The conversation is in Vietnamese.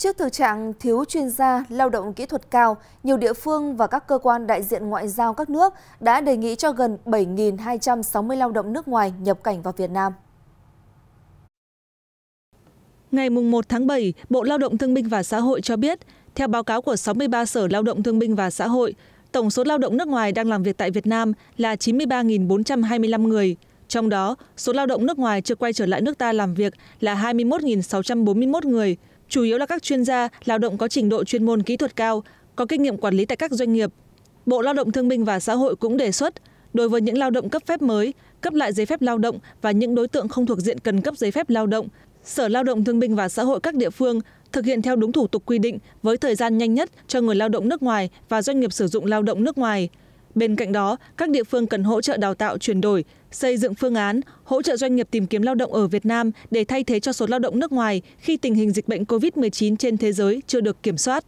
Trước thực trạng thiếu chuyên gia, lao động kỹ thuật cao, nhiều địa phương và các cơ quan đại diện ngoại giao các nước đã đề nghị cho gần 7.260 lao động nước ngoài nhập cảnh vào Việt Nam. Ngày 1 tháng 7, Bộ Lao động Thương binh và Xã hội cho biết, theo báo cáo của 63 Sở Lao động Thương binh và Xã hội, tổng số lao động nước ngoài đang làm việc tại Việt Nam là 93.425 người. Trong đó, số lao động nước ngoài chưa quay trở lại nước ta làm việc là 21.641 người, chủ yếu là các chuyên gia lao động có trình độ chuyên môn kỹ thuật cao có kinh nghiệm quản lý tại các doanh nghiệp bộ lao động thương minh và xã hội cũng đề xuất đối với những lao động cấp phép mới cấp lại giấy phép lao động và những đối tượng không thuộc diện cần cấp giấy phép lao động sở lao động thương binh và xã hội các địa phương thực hiện theo đúng thủ tục quy định với thời gian nhanh nhất cho người lao động nước ngoài và doanh nghiệp sử dụng lao động nước ngoài bên cạnh đó các địa phương cần hỗ trợ đào tạo chuyển đổi xây dựng phương án hỗ trợ doanh nghiệp tìm kiếm lao động ở việt nam để thay thế cho số lao động nước ngoài khi tình hình dịch bệnh covid 19 trên thế giới chưa được kiểm soát